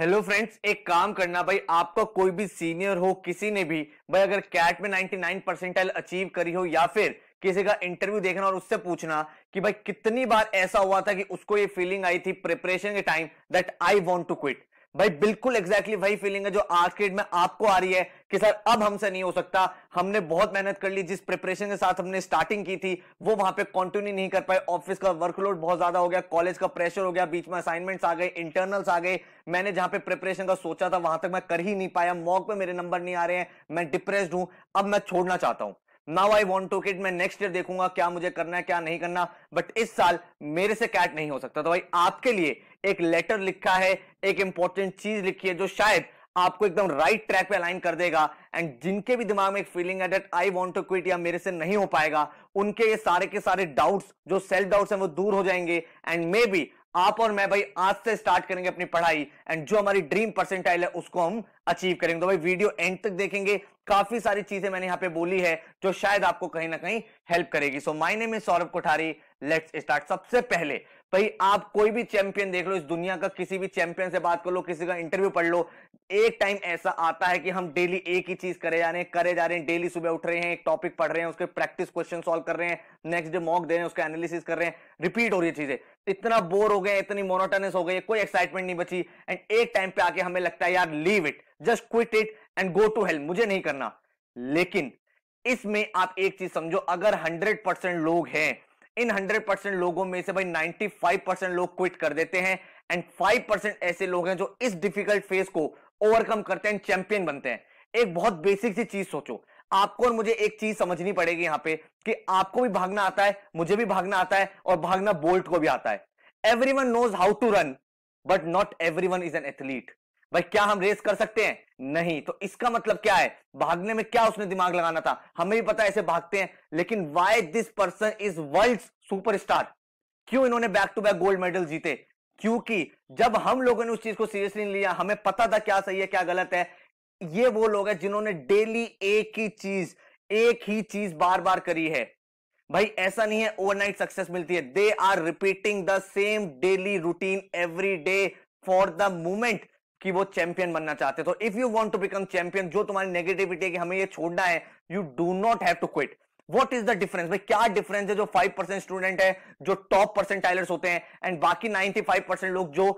Hello friends एक काम करना भाई आपका कोई भी सीनियर हो किसी ने भी भाई अगर कैट में 99 परसेंटाइल अचीव करी हो या फिर किसी का इंटरव्यू देखना और उससे पूछना कि भाई कितनी बार ऐसा हुआ था कि उसको ये फीलिंग आई थी प्रिपरेशन के time that I want to quit भाई बिल्कुल एग्जैक्टली exactly वही फीलिंग है जो आर्केड में आपको आ रही है कि सर अब हमसे नहीं हो सकता हमने बहुत मेहनत कर ली जिस प्रिपरेशन के साथ हमने स्टार्टिंग की थी वो वहां पे कंटिन्यू नहीं कर पाए ऑफिस का वर्कलोड बहुत ज्यादा हो गया कॉलेज का प्रेशर हो गया बीच में असाइनमेंट्स आ गए इंटरनल्स आ गए मैंने जहां पे प्रिपरेशन का सोचा था वहां तक मैं कर ही नहीं पाया मॉक पे मेरे नंबर नहीं आ रहे हैं मैं डिप्रेस्ड हूं अब मैं छोड़ना चाहता हूं now I want to quit मैं नेक्स्ट ईयर देखूंगा क्या मुझे करना है क्या नहीं करना बट इस साल मेरे से कैट नहीं हो सकता तो भाई आपके लिए एक लेटर लिखा है एक इंपॉर्टेंट चीज लिखी है जो शायद आपको एकदम राइट ट्रैक पे अलाइन कर देगा एंड जिनके भी दिमाग में एक फीलिंग है that I want to quit या मेरे से नहीं हो पाएगा उनके ये सारे के सारे डाउट्स जो सेल्फ डाउट्स हैं वो दूर हो जाएंगे एंड मे बी आप और मैं भाई आज से स्टार्ट करेंगे अपनी पढ़ाई एंड जो हमारी ड्रीम परसेंटाइल है उसको हम अचीव करेंगे तो भाई वीडियो एंड तक देखेंगे काफी सारी चीजें मैंने यहाँ पे बोली है जो शायद आपको कहीं ना कहीं हेल्प करेगी सो मायने में सौरभ कोठारी लेट्स स्टार्ट सबसे पहले भाई आप कोई भी चैंपियन देख लो इस दुनिया का किसी भी चैंपियन से बात कर लो किसी का इंटरव्यू पढ़ लो एक टाइम ऐसा आता है कि हम डेली एक ही चीज करे जा रहे हैं करे जा रहे हैं डेली सुबह उठ रहे हैं एक टॉपिक पढ़ रहे हैं उसके प्रैक्टिस क्वेश्चन सॉल्व कर रहे हैं नेक्स्ट डे मॉक दे रहे हैं उसका एनालिसिस कर रहे हैं रिपीट हो रही है चीजें इतना बोर हो गए इतनी मोनोटनस हो गई कोई एक्साइटमेंट नहीं बची एंड एक टाइम पे आके हमें लगता है यार leave it just quit it and go to hell मुझे नहीं करना लेकिन इसमें आप एक चीज समझो अगर हंड्रेड परसेंट लोग हैं इन 100 परसेंट लोगों में से भाई 95 परसेंट लोग क्विट कर देते हैं एंड 5 परसेंट ऐसे लोग हैं जो इस डिफिकल्ट फेज को ओवरकम करते हैं चैंपियन बनते हैं एक बहुत बेसिक सी चीज सोचो आपको और मुझे एक चीज समझनी पड़ेगी यहां पे कि आपको भी भागना आता है मुझे भी भागना आता है और भागना बोल्ट को भी आता है everyone knows how to run but not everyone is an athlete भाई क्या हम रेस कर सकते हैं नहीं तो इसका मतलब क्या है भागने में क्या उसने दिमाग लगाना था हमें भी पता ऐसे भागते हैं लेकिन why this person is world superstar क्यों इन्होंने back to back gold medal जीते क्योंकि जब हम लोगों ने उस चीज को सीरियसली लिया हमें पता था क्या सही है क्या गलत है ये वो लोग हैं जिन्होंने डेली एक ही चीज एक ही चीज बार बार करी है भाई ऐसा नहीं है ओवरनाइट सक्सेस मिलती है they are repeating the same daily routine every day for the moment कि वो चैंपियन बनना चाहते तो if you want to become champion जो तुम्हारी नेगेटिविटी है कि हमें ये छोड़ना है you do not have to quit what is the difference भाई क्या डिफरेंस है जो फाइव परसेंट स्टूडेंट है जो टॉप परसेंट टाइलर्स होते हैं एंड बाकी नाइनटी फाइव परसेंट लोग जो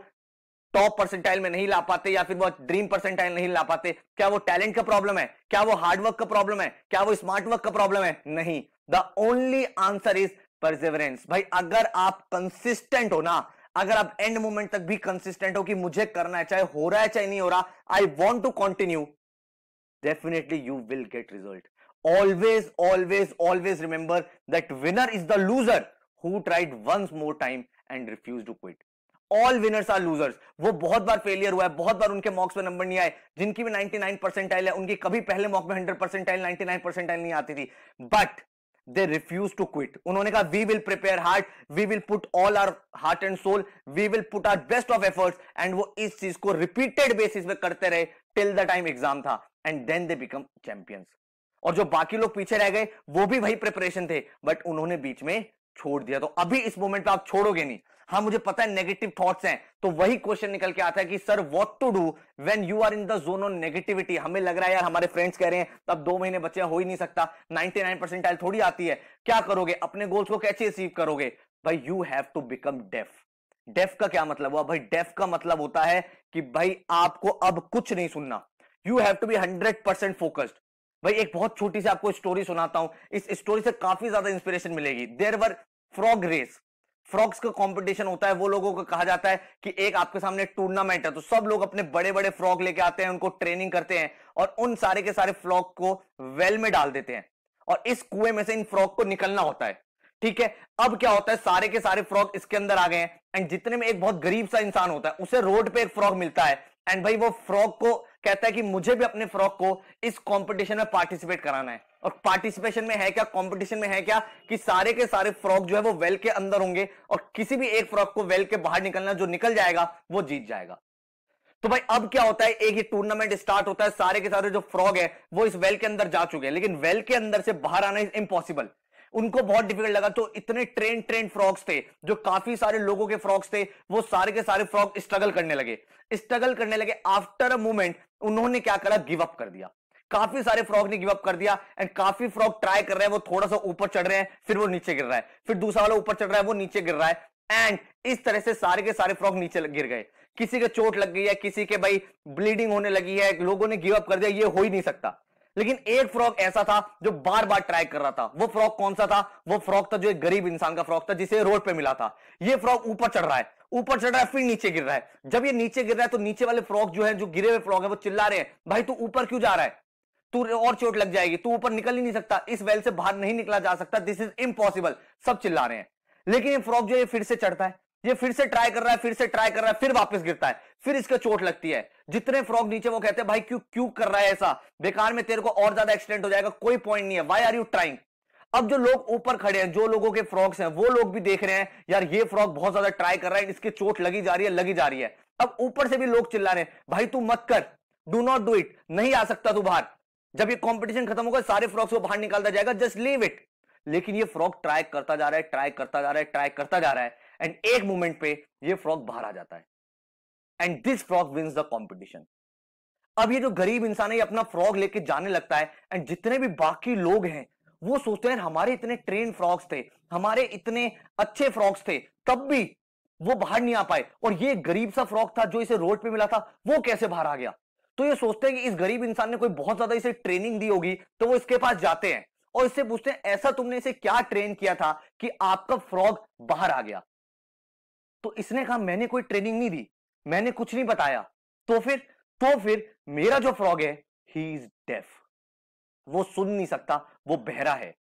टॉप परसेंटाइल में नहीं ला पाते या फिर वो ड्रीम परसेंटाइल नहीं ला पाते क्या वो टैलेंट का प्रॉब्लम है क्या वो हार्डवर्क का प्रॉब्लम है क्या वो स्मार्ट वर्क का प्रॉब्लम है नहीं the only answer is perseverance भाई अगर आप कंसिस्टेंट हो ना अगर आप एंड मोमेंट तक भी कंसिस्टेंट हो कि मुझे करना है चाहे हो रहा है चाहे नहीं हो रहा I want to continue definitely you will get result always always always remember that winner is the loser who tried once more time and refuse to quit all winners are losers वो बहुत बार failure हुआ है बहुत बार उनके मॉक्स में number नहीं आए जिनकी भी 99 परसेंटाइल है उनकी कभी पहले मॉक में 100 परसेंटाइल 99 परसेंटाइल नहीं आती थी but they refuse to quit उन्होंने कहा we will prepare hard we will put all our heart and soul we will put our best of efforts and वो इस चीज को रिपीटेड बेसिस पे करते रहे टिल द टाइम एग्जाम था and then they become champions और जो बाकी लोग पीछे रह गए वो भी वही प्रिपरेशन थे बट उन्होंने बीच में छोड़ दिया तो अभी इस मोमेंट पे आप छोड़ोगे नहीं हाँ मुझे पता है नेगेटिव थॉट्स हैं तो वही क्वेश्चन निकल के आता है कि sir what to do when you are in the zone of negativity हमें लग रहा है यार हमारे फ्रेंड्स कह रहे हैं तब दो महीने बचे हो ही नहीं सकता 99 थोड़ी आती है क्या करोगे अपने गोल्स को कैसे अचीव करोगे भाई you have to become deaf deaf का क्या मतलब हुआ भाई डेफ का मतलब होता है कि भाई आपको अब कुछ नहीं सुनना you have to be hundred percent focused भाई एक बहुत छोटी सी आपको स्टोरी सुनाता हूं इस स्टोरी से काफी ज्यादा इंस्पिरेशन मिलेगी there were frog race frogs का कंपटीशन होता है वो लोगों को कहा जाता है कि एक आपके सामने टूर्नामेंट है तो सब लोग अपने बड़े बड़े फ्रॉक लेके आते हैं उनको ट्रेनिंग करते हैं और उन सारे के सारे फ्रॉक को वेल में डाल देते हैं और इस कुएं में से इन फ्रॉक को निकलना होता है ठीक है अब क्या होता है सारे के सारे फ्रॉक इसके अंदर आ गए हैं एंड जितने में एक बहुत गरीब सा इंसान होता है उसे रोड पे एक फ्रॉक मिलता है एंड भाई वो फ्रॉक को कहता है कि मुझे भी अपने फ्रॉक को इस कंपटीशन में पार्टिसिपेट कराना है और पार्टिसिपेशन में है क्या कंपटीशन में है क्या कि सारे के सारे फ्रॉक जो है वो वेल के अंदर होंगे और किसी भी एक फ्रॉक को वेल के बाहर निकलना जो निकल जाएगा वो जीत जाएगा तो भाई अब क्या होता है एक ही टूर्नामेंट स्टार्ट होता है सारे के सारे जो फ्रॉग है वो इस वेल के अंदर जा चुके हैं लेकिन वेल के अंदर से बाहर आना इज इम्पॉसिबल उनको बहुत डिफिकल्ट लगा तो इतने ट्रेन ट्रेन फ्रॉक्स थे जो काफी सारे लोगों के फ्रॉक्स थे वो सारे के सारे फ्रॉक स्ट्रगल करने लगे स्ट्रगल करने लगे आफ्टर अ मोमेंट उन्होंने क्या करा गिव अप कर दिया काफी सारे फ्रॉक ने गिवअप कर दिया एंड काफी फ्रॉक ट्राई कर रहे हैं वो थोड़ा सा ऊपर चढ़ रहे हैं फिर वो नीचे गिर रहा है फिर दूसरा वाला ऊपर चढ़ रहा है वो नीचे गिर रहा है एंड इस तरह से सारे के सारे फ्रॉक नीचे गिर गए किसी के चोट लग गई है किसी के भाई ब्लीडिंग होने लगी है लोगों ने गिव अप कर दिया ये हो ही नहीं सकता लेकिन एक फ्रॉक ऐसा था जो बार बार ट्राई कर रहा था वो फ्रॉक कौन सा था वो फ्रॉक था जो एक गरीब इंसान का फ्रॉक था जिसे रोड पे मिला था ये फ्रॉक ऊपर चढ़ रहा है ऊपर चढ़ रहा है फिर नीचे गिर रहा है जब ये नीचे गिर रहा है तो नीचे वाले फ्रॉक जो है जो गिरे हुए फ्रॉक है वो चिल्ला रहे हैं भाई तू ऊपर क्यों जा रहा है तू और चोट लग जाएगी तू ऊपर निकल ही नहीं सकता इस वेल से बाहर नहीं निकला जा सकता दिस इज इम्पॉसिबल सब चिल्ला रहे हैं लेकिन ये फ्रॉक जो है फिर से चढ़ता है ये फिर से ट्राई कर रहा है फिर से ट्राई कर रहा है फिर वापस गिरता है फिर इसके चोट लगती है जितने फ्रॉग नीचे वो कहते हैं भाई क्यों क्यों कर रहा है ऐसा बेकार में तेरे को और ज्यादा एक्सीडेंट हो जाएगा कोई पॉइंट नहीं है वाई आर यू ट्राइंग अब जो लोग ऊपर खड़े हैं जो लोगों के फ्रॉग्स हैं वो लोग भी देख रहे हैं यार ये फ्रॉग बहुत ज्यादा ट्राई कर रहा है इसकी चोट लगी जा रही है लगी जा रही है अब ऊपर से भी लोग चिल्ला रहे हैं भाई तू मत कर डू नॉट डू इट नहीं आ सकता तू बाहर जब ये कॉम्पिटिशन खत्म होगा सारे फ्रॉग्स को बाहर निकालता जाएगा जस्ट लीव इट लेकिन ये फ्रॉग ट्राई करता जा रहा है ट्राई करता जा रहा है ट्राई करता जा रहा है एंड एक मोमेंट पे ये फ्रॉक बाहर आ जाता है and this frog wins the competition अब ये जो गरीब इंसान है ये अपना फ्रॉक लेके जाने लगता है एंड जितने भी बाकी लोग हैं वो सोचते हैं हमारे इतने ट्रेन फ्रॉक्स थे हमारे इतने अच्छे फ्रॉक्स थे तब भी वो बाहर नहीं आ पाए और ये गरीब सा फ्रॉक था जो इसे रोड पे मिला था वो कैसे बाहर आ गया तो ये सोचते हैं कि इस गरीब इंसान ने कोई बहुत ज्यादा इसे ट्रेनिंग दी होगी तो वो इसके पास जाते हैं और इससे पूछते हैं ऐसा तुमने इसे क्या ट्रेन किया था कि आपका फ्रॉग बाहर आ गया तो इसने कहा मैंने कोई ट्रेनिंग नहीं दी मैंने कुछ नहीं बताया तो फिर तो फिर मेरा जो फ्रॉग है ही इज डेफ वो सुन नहीं सकता वो बहरा है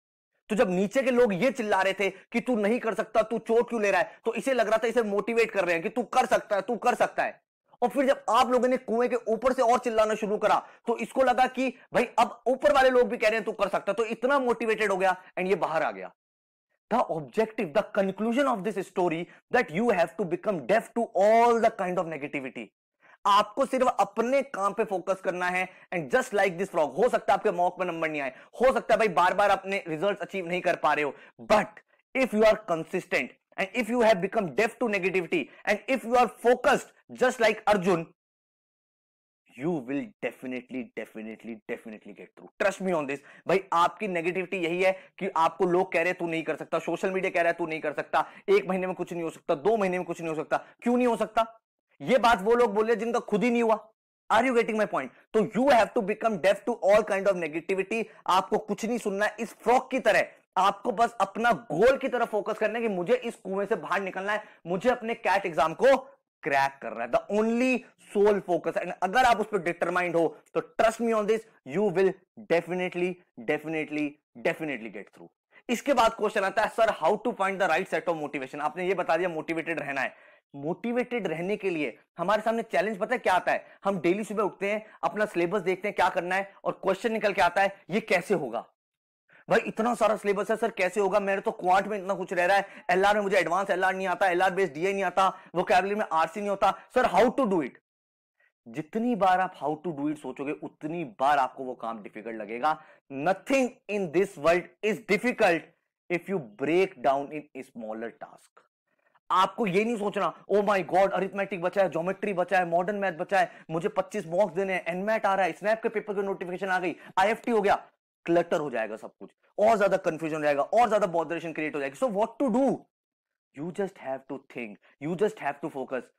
तो जब नीचे के लोग ये चिल्ला रहे थे कि तू नहीं कर सकता तू चोट क्यों ले रहा है तो इसे लग रहा था इसे मोटिवेट कर रहे हैं कि तू कर सकता है तू कर सकता है और फिर जब आप लोगों ने कुएं के ऊपर से और चिल्लाना शुरू करा तो इसको लगा कि भाई अब ऊपर वाले लोग भी कह रहे हैं तू कर सकता तो इतना मोटिवेटेड हो गया एंड ये बाहर आ गया the objective the conclusion of this story that you have to become deaf to all the kind of negativity आपको सिर्फ अपने काम पे फोकस करना है and just like this frog हो सकता है आपके मॉक में नंबर नहीं आए हो सकता है भाई बार बार अपने रिजल्ट अचीव नहीं कर पा रहे हो but if you are consistent and if you have become deaf to negativity and if you are focused just like Arjun you will definitely definitely definitely get through trust me on this भाई आपकी negativity यही है कि आपको लोग कह रहे तू नहीं कर सकता सोशल मीडिया कह रहा है तू नहीं कर सकता एक महीने में कुछ नहीं हो सकता दो महीने में कुछ नहीं हो सकता क्यों नहीं हो सकता ये बात वो लोग बोल रहे जिनका खुद ही नहीं हुआ are you getting my point तो you have to become deaf to all kind of negativity आपको कुछ नहीं सुनना इस फ्रॉक की तरह आपको बस अपना गोल की तरफ फोकस करना है कि मुझे इस कुएं से बाहर निकलना है मुझे अपने कैट एग्जाम को क्रैक कर रहा है the only sole focus and अगर आप उस पर डिटरमाइंड हो तो trust me on this you will definitely definitely definitely get through इसके बाद क्वेश्चन आता है sir how to find the right set of motivation आपने ये बता दिया मोटिवेटेड रहना है मोटिवेटेड रहने के लिए हमारे सामने चैलेंज पता है क्या आता है हम डेली सुबह उठते हैं अपना सिलेबस देखते हैं क्या करना है और क्वेश्चन निकल के आता है ये कैसे होगा भाई इतना सारा सिलेबस है सर कैसे होगा मेरे तो क्वांट में इतना कुछ रह रहा है एलआर में मुझे एडवांस एलआर नहीं आता एलआर बेस्ड डीए नहीं आता वो कैबलरी में आरसी नहीं होता sir how to do it जितनी बार आप हाउ टू डू इट सोचोगे उतनी बार आपको वो काम डिफिकल्ट लगेगा nothing in this world is difficult if you break down in smaller task आपको ये नहीं सोचना ओ माई गॉड अरिथमेटिक बचा है ज्योमेट्री बचा है मॉडर्न मैथ बचा है मुझे 25 मॉक्स देने हैं एनमैट आ रहा है स्नैप के पेपर की नोटिफिकेशन आ गई आईएफटी हो गया क्लटर हो जाएगा सब कुछ और ज्यादा कंफ्यूजन रहेगा और ज्यादा बॉडरेशन क्रिएट हो जाएगी so what to do you just have to think you just have to focus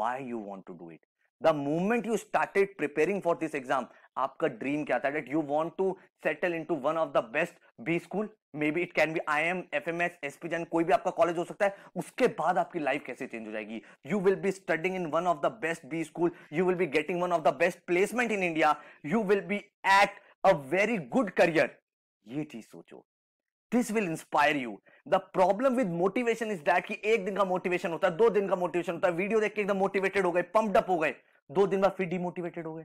why you want to do it the moment you started preparing for this exam आपका ड्रीम क्या था that you want to settle into one of the best B school maybe it can be I M F M S S P Jain कोई भी आपका college हो सकता है उसके बाद आपकी लाइफ कैसे चेंज हो जाएगी you will be studying in one of the best B school you will be getting one of the best placement in India you will be at a very good career. ये चीज सोचो. This will inspire you. The problem with motivation is that कि एक din ka motivation होता है, दो दिन का motivation होता Video देख के एकदम motivated हो गए, pumped up हो गए. दो दिन बाद demotivated हो गए.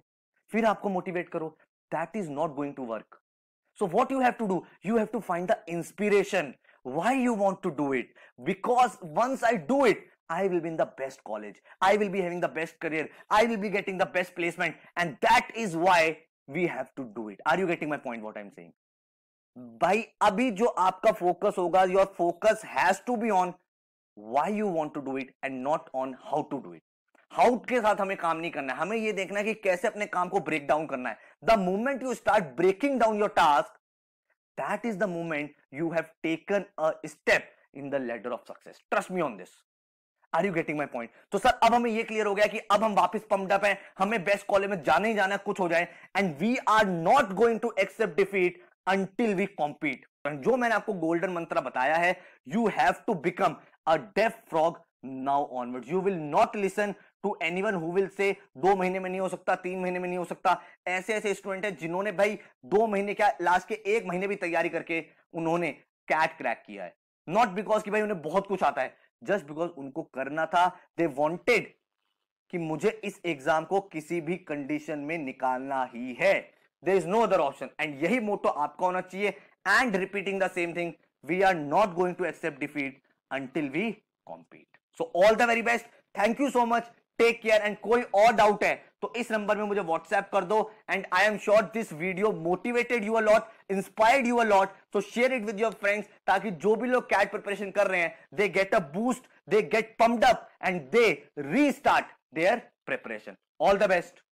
फिर आपको motivate करो. That is not going to work. So what you have to do? You have to find the inspiration. Why you want to do it? Because once I do it, I will be in the best college. I will be having the best career. I will be getting the best placement. And that is why we have to do it are you getting my point what I am saying भाई अभी जो आपका focus होगा your focus has to be on why you want to do it and not on how to do it how के साथ हमें काम नहीं करना है हमें यह देखना है कि कैसे अपने काम को ब्रेक डाउन करना है the moment you start breaking down your task that is the moment you have taken a step in the ladder of success trust me on this are you getting my point तो sir अब हमें यह clear हो गया कि अब हम वापस पम्पडअप है हमें बेस्ट कॉलेज में जाने ही जाना कुछ हो जाए and we are not going to accept defeat until we compete जो मैंने आपको गोल्डन मंत्र बताया है you have to become a deaf frog now onward you will not listen to anyone who will say दो महीने में नहीं हो सकता तीन महीने में नहीं हो सकता ऐसे ऐसे स्टूडेंट है जिन्होंने भाई दो महीने क्या लास्ट के एक महीने भी तैयारी करके उन्होंने कैट क्रैक किया है नॉट बिकॉज कि भाई उन्हें बहुत कुछ आता है जस्ट बिकॉज उनको करना था दे वॉन्टेड कि मुझे इस एग्जाम को किसी भी कंडीशन में निकालना ही है there is no other option and यही मोटो आपका होना चाहिए and repeating the same thing we are not going to accept defeat until we compete so all the very best thank you so much take care and कोई और doubt है तो इस number में मुझे व्हाट्सएप कर दो and I am sure this video motivated you a lot inspired you a lot so share it with your friends ताकि जो भी लोग कैट प्रिपरेशन कर रहे हैं they get a boost they get pumped up and they restart their preparation all the best